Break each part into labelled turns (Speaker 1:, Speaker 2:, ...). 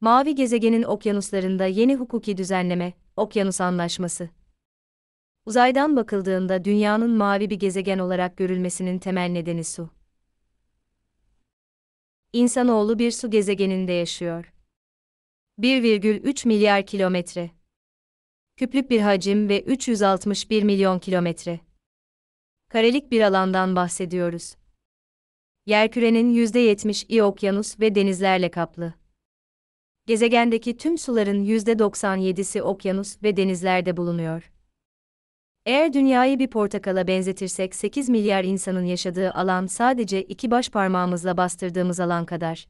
Speaker 1: Mavi gezegenin okyanuslarında yeni hukuki düzenleme, Okyanus Anlaşması. Uzaydan bakıldığında dünyanın mavi bir gezegen olarak görülmesinin temel nedeni su. İnsanoğlu bir su gezegeninde yaşıyor. 1,3 milyar kilometre. Küplük bir hacim ve 361 milyon kilometre. Karelik bir alandan bahsediyoruz. Yerkürenin %70'i okyanus ve denizlerle kaplı gezegendeki tüm suların %97'si okyanus ve denizlerde bulunuyor. Eğer dünyayı bir portakala benzetirsek 8 milyar insanın yaşadığı alan sadece iki baş parmağımızla bastırdığımız alan kadar.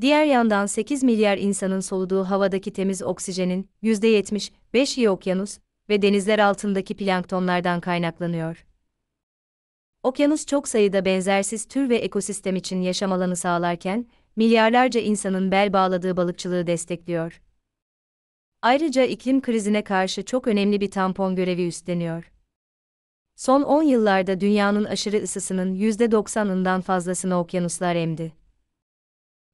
Speaker 1: Diğer yandan 8 milyar insanın soluduğu havadaki temiz oksijenin %75'i okyanus ve denizler altındaki planktonlardan kaynaklanıyor. Okyanus çok sayıda benzersiz tür ve ekosistem için yaşam alanı sağlarken, milyarlarca insanın bel bağladığı balıkçılığı destekliyor. Ayrıca iklim krizine karşı çok önemli bir tampon görevi üstleniyor. Son 10 yıllarda dünyanın aşırı ısısının %90'ından fazlasını okyanuslar emdi.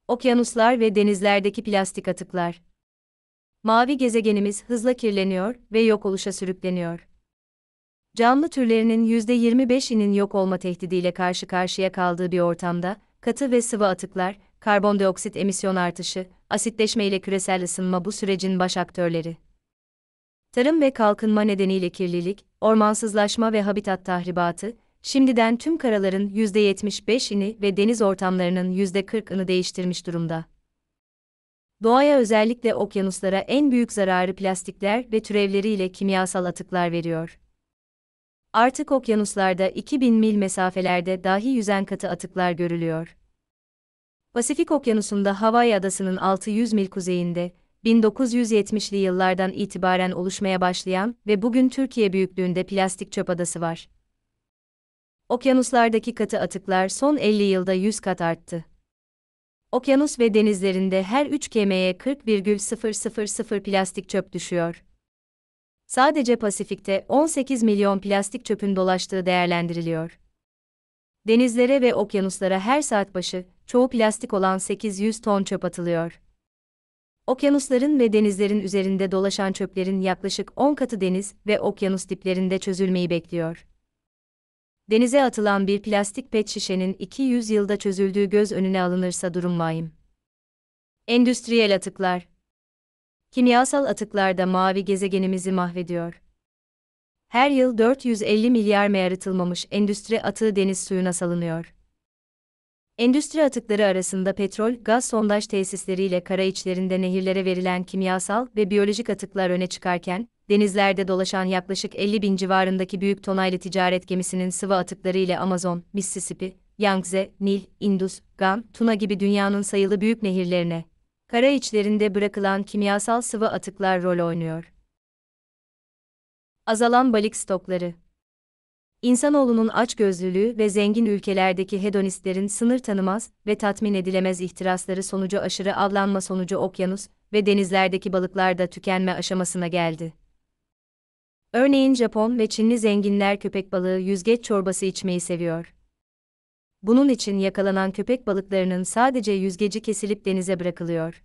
Speaker 1: Okyanuslar ve denizlerdeki plastik atıklar. Mavi gezegenimiz hızla kirleniyor ve yok oluşa sürükleniyor. Canlı türlerinin %25'inin yok olma tehdidiyle karşı karşıya kaldığı bir ortamda, katı ve sıvı atıklar, karbondioksit emisyon artışı, asitleşme ile küresel ısınma bu sürecin baş aktörleri. Tarım ve kalkınma nedeniyle kirlilik, ormansızlaşma ve habitat tahribatı, şimdiden tüm karaların %75'ini ve deniz ortamlarının %40'ını değiştirmiş durumda. Doğaya özellikle okyanuslara en büyük zararı plastikler ve türevleriyle kimyasal atıklar veriyor. Artık okyanuslarda 2000 mil mesafelerde dahi yüzen katı atıklar görülüyor. Pasifik Okyanusu'nda Hawaii adasının 600 mil kuzeyinde, 1970'li yıllardan itibaren oluşmaya başlayan ve bugün Türkiye büyüklüğünde plastik çöp adası var. Okyanuslardaki katı atıklar son 50 yılda 100 kat arttı. Okyanus ve denizlerinde her 3 kemeye 40,000 plastik çöp düşüyor sadece Pasifik'te 18 milyon plastik çöpün dolaştığı değerlendiriliyor. Denizlere ve okyanuslara her saat başı çoğu plastik olan 800 ton çöp atılıyor. Okyanusların ve denizlerin üzerinde dolaşan çöplerin yaklaşık 10 katı deniz ve okyanus diplerinde çözülmeyi bekliyor. Denize atılan bir plastik pet şişenin 200 yılda çözüldüğü göz önüne alınırsa durum vahim. Endüstriyel atıklar kimyasal atıklar da mavi gezegenimizi mahvediyor. Her yıl 450 milyar meğer endüstri atığı deniz suyuna salınıyor. Endüstri atıkları arasında petrol, gaz sondaj tesisleriyle kara içlerinde nehirlere verilen kimyasal ve biyolojik atıklar öne çıkarken, denizlerde dolaşan yaklaşık 50 bin civarındaki büyük tonaylı ticaret gemisinin sıvı atıkları ile Amazon, Mississippi, Yangtze, Nil, Indus, Gan, Tuna gibi dünyanın sayılı büyük nehirlerine, kara içlerinde bırakılan kimyasal sıvı atıklar rol oynuyor. Azalan balık stokları İnsanoğlunun açgözlülüğü ve zengin ülkelerdeki hedonistlerin sınır tanımaz ve tatmin edilemez ihtirasları sonucu aşırı avlanma sonucu okyanus ve denizlerdeki balıklar da tükenme aşamasına geldi. Örneğin Japon ve Çinli zenginler köpek balığı yüzgeç çorbası içmeyi seviyor bunun için yakalanan köpek balıklarının sadece yüzgeci kesilip denize bırakılıyor.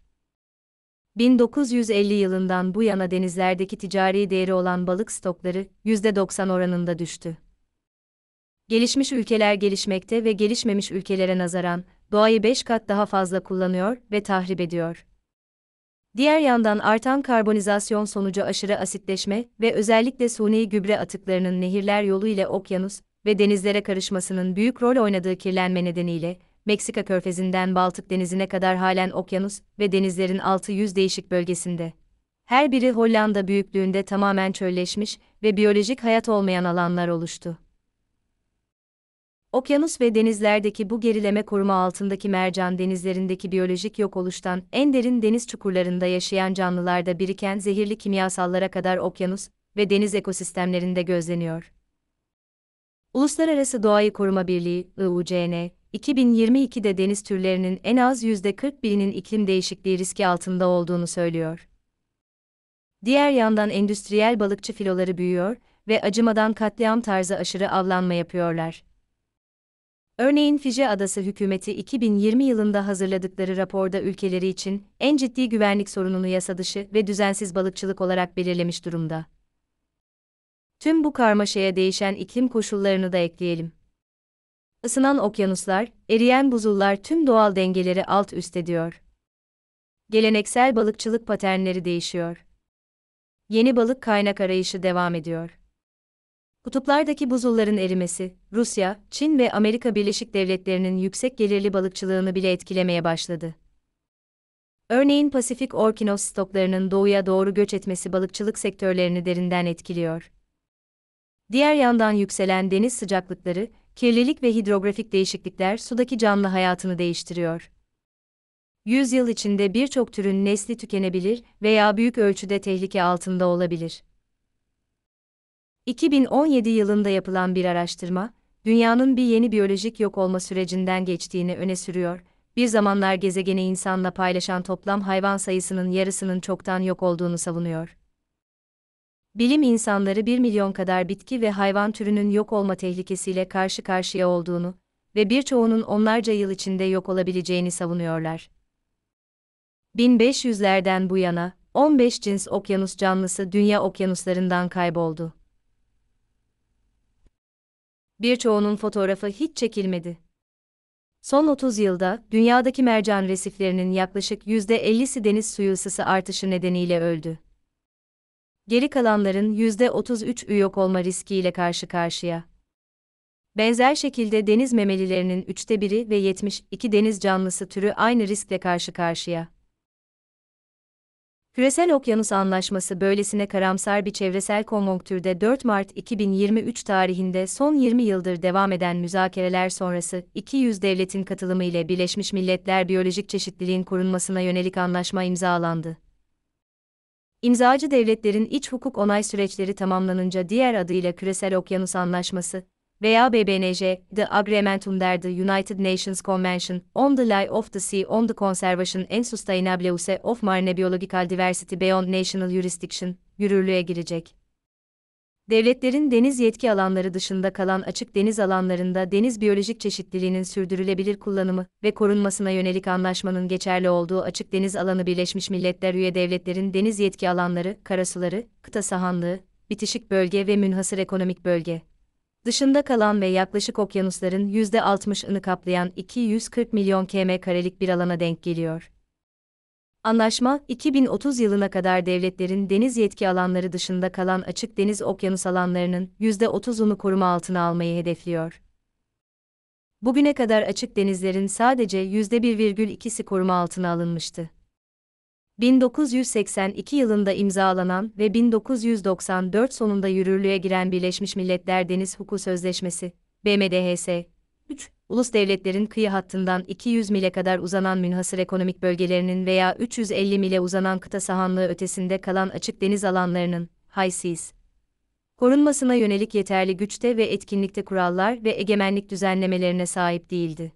Speaker 1: 1950 yılından bu yana denizlerdeki ticari değeri olan balık stokları %90 oranında düştü. Gelişmiş ülkeler gelişmekte ve gelişmemiş ülkelere nazaran doğayı 5 kat daha fazla kullanıyor ve tahrip ediyor. Diğer yandan artan karbonizasyon sonucu aşırı asitleşme ve özellikle suni gübre atıklarının nehirler yolu ile okyanus ve denizlere karışmasının büyük rol oynadığı kirlenme nedeniyle, Meksika körfezinden Baltık denizine kadar halen okyanus ve denizlerin altı yüz değişik bölgesinde. Her biri Hollanda büyüklüğünde tamamen çölleşmiş ve biyolojik hayat olmayan alanlar oluştu. Okyanus ve denizlerdeki bu gerileme koruma altındaki mercan denizlerindeki biyolojik yok oluştan en derin deniz çukurlarında yaşayan canlılarda biriken zehirli kimyasallara kadar okyanus ve deniz ekosistemlerinde gözleniyor. Uluslararası Doğayı Koruma Birliği, IUCN, 2022'de deniz türlerinin en az %41'inin iklim değişikliği riski altında olduğunu söylüyor. Diğer yandan endüstriyel balıkçı filoları büyüyor ve acımadan katliam tarzı aşırı avlanma yapıyorlar. Örneğin Fiji Adası hükümeti 2020 yılında hazırladıkları raporda ülkeleri için en ciddi güvenlik sorununu yasa dışı ve düzensiz balıkçılık olarak belirlemiş durumda. Tüm bu karmaşaya değişen iklim koşullarını da ekleyelim. Isınan okyanuslar, eriyen buzullar tüm doğal dengeleri alt üst ediyor. Geleneksel balıkçılık paternleri değişiyor. Yeni balık kaynak arayışı devam ediyor. Kutuplardaki buzulların erimesi, Rusya, Çin ve Amerika Birleşik Devletleri'nin yüksek gelirli balıkçılığını bile etkilemeye başladı. Örneğin Pasifik Orkinos stoklarının doğuya doğru göç etmesi balıkçılık sektörlerini derinden etkiliyor. Diğer yandan yükselen deniz sıcaklıkları, kirlilik ve hidrografik değişiklikler sudaki canlı hayatını değiştiriyor. Yüzyıl içinde birçok türün nesli tükenebilir veya büyük ölçüde tehlike altında olabilir. 2017 yılında yapılan bir araştırma, dünyanın bir yeni biyolojik yok olma sürecinden geçtiğini öne sürüyor. Bir zamanlar gezegeni insanla paylaşan toplam hayvan sayısının yarısının çoktan yok olduğunu savunuyor bilim insanları 1 milyon kadar bitki ve hayvan türünün yok olma tehlikesiyle karşı karşıya olduğunu ve birçoğunun onlarca yıl içinde yok olabileceğini savunuyorlar. 1500'lerden bu yana 15 cins okyanus canlısı dünya okyanuslarından kayboldu. Birçoğunun fotoğrafı hiç çekilmedi. Son 30 yılda dünyadaki mercan resiflerinin yaklaşık %50'si deniz suyu ısısı artışı nedeniyle öldü. Geri kalanların %33'ü yok olma riskiyle karşı karşıya. Benzer şekilde deniz memelilerinin üçte biri ve 72 deniz canlısı türü aynı riskle karşı karşıya. Küresel Okyanus Anlaşması böylesine karamsar bir çevresel konjonktürde 4 Mart 2023 tarihinde son 20 yıldır devam eden müzakereler sonrası 200 devletin katılımı ile Birleşmiş Milletler Biyolojik Çeşitliliğin Korunmasına yönelik anlaşma imzalandı. İmzacı devletlerin iç hukuk onay süreçleri tamamlanınca diğer adıyla Küresel Okyanus Anlaşması veya BBNJ, The Agreement under the United Nations Convention on the Law of the Sea on the Conservation and Sustainable Use of Marine Biological Diversity Beyond National Jurisdiction, yürürlüğe girecek devletlerin deniz yetki alanları dışında kalan açık deniz alanlarında deniz biyolojik çeşitliliğinin sürdürülebilir kullanımı ve korunmasına yönelik anlaşmanın geçerli olduğu açık deniz alanı Birleşmiş Milletler üye devletlerin deniz yetki alanları, karasuları, kıta sahanlığı, bitişik bölge ve münhasır ekonomik bölge dışında kalan ve yaklaşık okyanusların %60'ını kaplayan 240 milyon km karelik bir alana denk geliyor. Anlaşma, 2030 yılına kadar devletlerin deniz yetki alanları dışında kalan açık deniz okyanus alanlarının %30'unu koruma altına almayı hedefliyor. Bugüne kadar açık denizlerin sadece %1,2'si koruma altına alınmıştı. 1982 yılında imzalanan ve 1994 sonunda yürürlüğe giren Birleşmiş Milletler Deniz Hukuku Sözleşmesi, BMDHS, ulus devletlerin kıyı hattından 200 mile kadar uzanan münhasır ekonomik bölgelerinin veya 350 mile uzanan kıta sahanlığı ötesinde kalan açık deniz alanlarının, haysiz, korunmasına yönelik yeterli güçte ve etkinlikte kurallar ve egemenlik düzenlemelerine sahip değildi.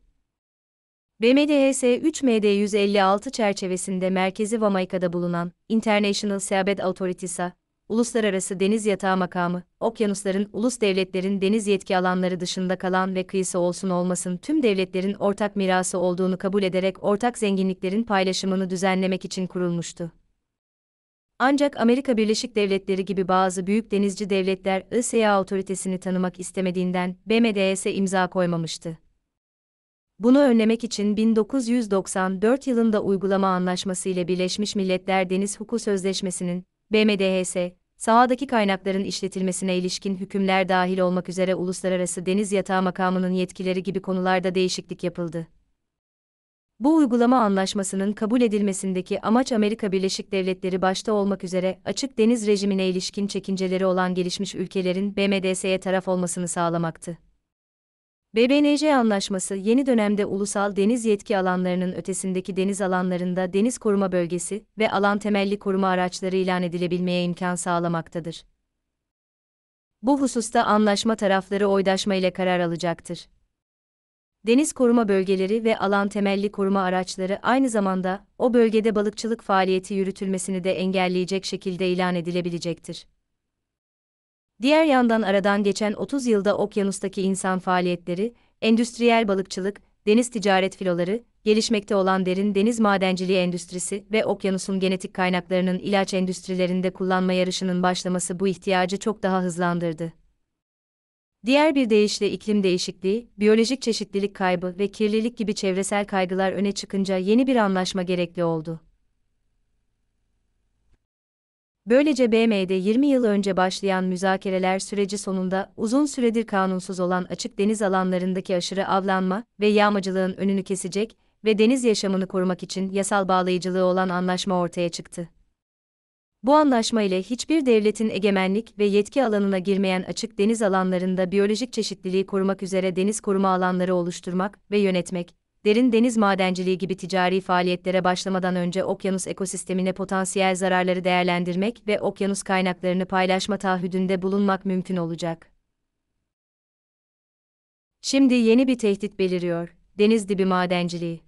Speaker 1: BMDS 3MD 156 çerçevesinde merkezi Vamaika'da bulunan International Seabed Authority'sa, Uluslararası Deniz Yatağı Makamı, okyanusların ulus devletlerin deniz yetki alanları dışında kalan ve kıyısı olsun olmasın tüm devletlerin ortak mirası olduğunu kabul ederek ortak zenginliklerin paylaşımını düzenlemek için kurulmuştu. Ancak Amerika Birleşik Devletleri gibi bazı büyük denizci devletler ISA otoritesini tanımak istemediğinden BMDS'e imza koymamıştı. Bunu önlemek için 1994 yılında uygulama anlaşması ile Birleşmiş Milletler Deniz Hukuku Sözleşmesi'nin BMDHS, sahadaki kaynakların işletilmesine ilişkin hükümler dahil olmak üzere Uluslararası Deniz Yatağı Makamı'nın yetkileri gibi konularda değişiklik yapıldı. Bu uygulama anlaşmasının kabul edilmesindeki amaç Amerika Birleşik Devletleri başta olmak üzere açık deniz rejimine ilişkin çekinceleri olan gelişmiş ülkelerin BMDS'ye taraf olmasını sağlamaktı. BBNJ anlaşması yeni dönemde ulusal deniz yetki alanlarının ötesindeki deniz alanlarında deniz koruma bölgesi ve alan temelli koruma araçları ilan edilebilmeye imkan sağlamaktadır. Bu hususta anlaşma tarafları oydaşma ile karar alacaktır. Deniz koruma bölgeleri ve alan temelli koruma araçları aynı zamanda o bölgede balıkçılık faaliyeti yürütülmesini de engelleyecek şekilde ilan edilebilecektir. Diğer yandan aradan geçen 30 yılda okyanustaki insan faaliyetleri, endüstriyel balıkçılık, deniz ticaret filoları, gelişmekte olan derin deniz madenciliği endüstrisi ve okyanusun genetik kaynaklarının ilaç endüstrilerinde kullanma yarışının başlaması bu ihtiyacı çok daha hızlandırdı. Diğer bir deyişle iklim değişikliği, biyolojik çeşitlilik kaybı ve kirlilik gibi çevresel kaygılar öne çıkınca yeni bir anlaşma gerekli oldu. Böylece BM'de 20 yıl önce başlayan müzakereler süreci sonunda uzun süredir kanunsuz olan açık deniz alanlarındaki aşırı avlanma ve yağmacılığın önünü kesecek ve deniz yaşamını korumak için yasal bağlayıcılığı olan anlaşma ortaya çıktı. Bu anlaşma ile hiçbir devletin egemenlik ve yetki alanına girmeyen açık deniz alanlarında biyolojik çeşitliliği korumak üzere deniz koruma alanları oluşturmak ve yönetmek, derin deniz madenciliği gibi ticari faaliyetlere başlamadan önce okyanus ekosistemine potansiyel zararları değerlendirmek ve okyanus kaynaklarını paylaşma taahhüdünde bulunmak mümkün olacak. Şimdi yeni bir tehdit beliriyor. Deniz dibi madenciliği.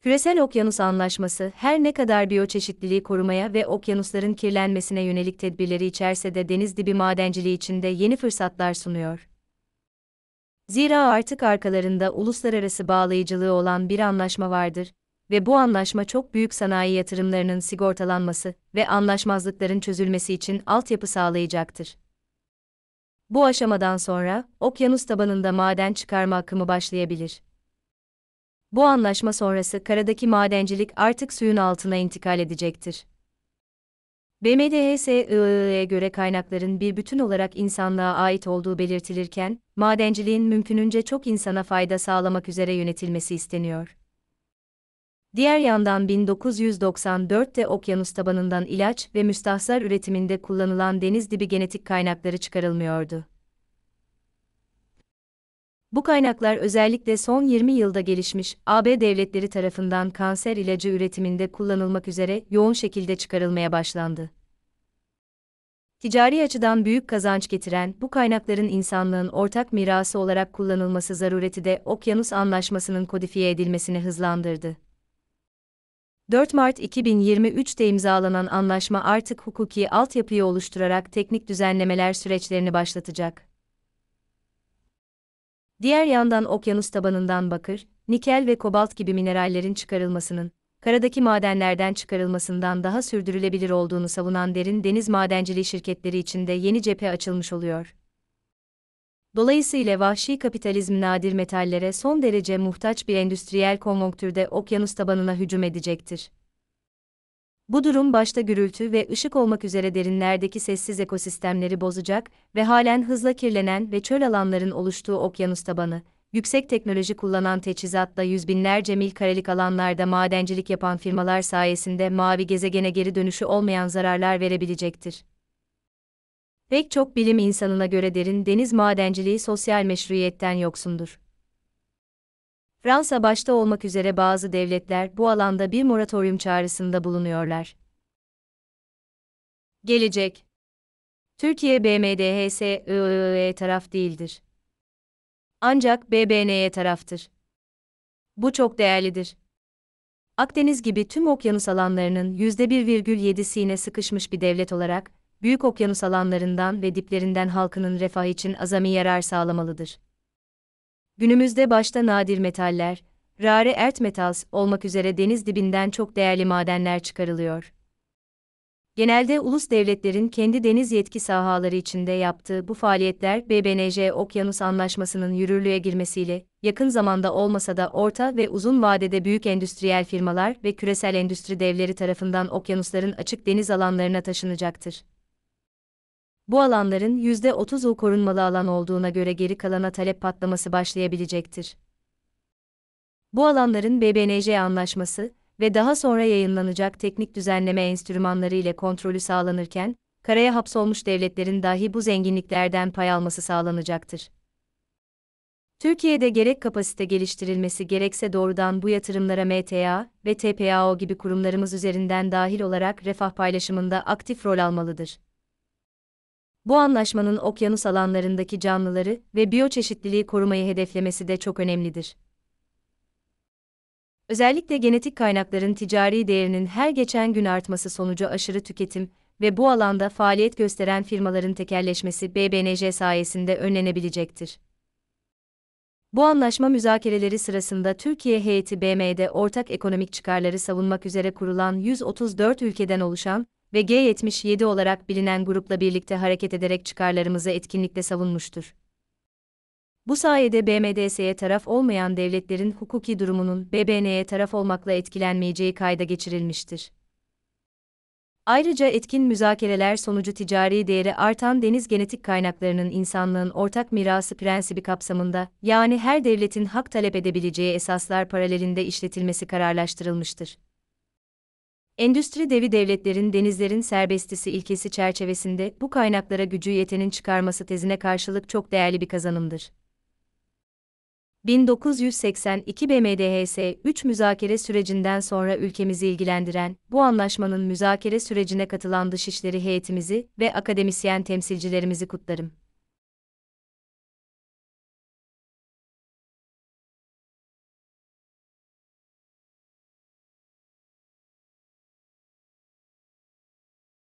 Speaker 1: Küresel Okyanus Anlaşması, her ne kadar biyoçeşitliliği korumaya ve okyanusların kirlenmesine yönelik tedbirleri içerse de deniz dibi madenciliği içinde yeni fırsatlar sunuyor. Zira artık arkalarında uluslararası bağlayıcılığı olan bir anlaşma vardır ve bu anlaşma çok büyük sanayi yatırımlarının sigortalanması ve anlaşmazlıkların çözülmesi için altyapı sağlayacaktır. Bu aşamadan sonra okyanus tabanında maden çıkarma akımı başlayabilir. Bu anlaşma sonrası karadaki madencilik artık suyun altına intikal edecektir. BMDHSII'ye göre kaynakların bir bütün olarak insanlığa ait olduğu belirtilirken, madenciliğin mümkününce çok insana fayda sağlamak üzere yönetilmesi isteniyor. Diğer yandan 1994'te okyanus tabanından ilaç ve müstahsar üretiminde kullanılan deniz dibi genetik kaynakları çıkarılmıyordu. Bu kaynaklar özellikle son 20 yılda gelişmiş AB devletleri tarafından kanser ilacı üretiminde kullanılmak üzere yoğun şekilde çıkarılmaya başlandı. Ticari açıdan büyük kazanç getiren bu kaynakların insanlığın ortak mirası olarak kullanılması zarureti de Okyanus Anlaşması'nın kodifiye edilmesini hızlandırdı. 4 Mart 2023'te imzalanan anlaşma artık hukuki altyapıyı oluşturarak teknik düzenlemeler süreçlerini başlatacak. Diğer yandan okyanus tabanından bakır, nikel ve kobalt gibi minerallerin çıkarılmasının, karadaki madenlerden çıkarılmasından daha sürdürülebilir olduğunu savunan derin deniz madenciliği şirketleri için de yeni cephe açılmış oluyor. Dolayısıyla vahşi kapitalizm nadir metallere son derece muhtaç bir endüstriyel konjonktürde okyanus tabanına hücum edecektir. Bu durum başta gürültü ve ışık olmak üzere derinlerdeki sessiz ekosistemleri bozacak ve halen hızla kirlenen ve çöl alanların oluştuğu okyanus tabanı, yüksek teknoloji kullanan teçhizatla yüz binlerce mil karelik alanlarda madencilik yapan firmalar sayesinde mavi gezegene geri dönüşü olmayan zararlar verebilecektir. Pek çok bilim insanına göre derin deniz madenciliği sosyal meşruiyetten yoksundur. Fransa başta olmak üzere bazı devletler bu alanda bir moratorium çağrısında bulunuyorlar. Gelecek Türkiye BMDHS'ye taraf değildir. Ancak BBN'ye taraftır. Bu çok değerlidir. Akdeniz gibi tüm okyanus alanlarının %1,7'sine sıkışmış bir devlet olarak, büyük okyanus alanlarından ve diplerinden halkının refah için azami yarar sağlamalıdır. Günümüzde başta nadir metaller, rare earth metals olmak üzere deniz dibinden çok değerli madenler çıkarılıyor. Genelde ulus devletlerin kendi deniz yetki sahaları içinde yaptığı bu faaliyetler BBNJ Okyanus Anlaşması'nın yürürlüğe girmesiyle, yakın zamanda olmasa da orta ve uzun vadede büyük endüstriyel firmalar ve küresel endüstri devleri tarafından okyanusların açık deniz alanlarına taşınacaktır. Bu alanların %30'u korunmalı alan olduğuna göre geri kalana talep patlaması başlayabilecektir. Bu alanların BBNJ anlaşması ve daha sonra yayınlanacak teknik düzenleme enstrümanları ile kontrolü sağlanırken, karaya hapsolmuş devletlerin dahi bu zenginliklerden pay alması sağlanacaktır. Türkiye'de gerek kapasite geliştirilmesi gerekse doğrudan bu yatırımlara MTA ve TPAO gibi kurumlarımız üzerinden dahil olarak refah paylaşımında aktif rol almalıdır bu anlaşmanın okyanus alanlarındaki canlıları ve biyoçeşitliliği korumayı hedeflemesi de çok önemlidir. Özellikle genetik kaynakların ticari değerinin her geçen gün artması sonucu aşırı tüketim ve bu alanda faaliyet gösteren firmaların tekerleşmesi BBNJ sayesinde önlenebilecektir. Bu anlaşma müzakereleri sırasında Türkiye heyeti BM'de ortak ekonomik çıkarları savunmak üzere kurulan 134 ülkeden oluşan ve G77 olarak bilinen grupla birlikte hareket ederek çıkarlarımızı etkinlikle savunmuştur. Bu sayede BMDS'ye taraf olmayan devletlerin hukuki durumunun BBN'ye taraf olmakla etkilenmeyeceği kayda geçirilmiştir. Ayrıca etkin müzakereler sonucu ticari değeri artan deniz genetik kaynaklarının insanlığın ortak mirası prensibi kapsamında, yani her devletin hak talep edebileceği esaslar paralelinde işletilmesi kararlaştırılmıştır. Endüstri devi devletlerin denizlerin serbestisi ilkesi çerçevesinde bu kaynaklara gücü yetenin çıkarması tezine karşılık çok değerli bir kazanımdır. 1982 BMDHS 3 müzakere sürecinden sonra ülkemizi ilgilendiren, bu anlaşmanın müzakere sürecine katılan dışişleri heyetimizi ve akademisyen temsilcilerimizi kutlarım.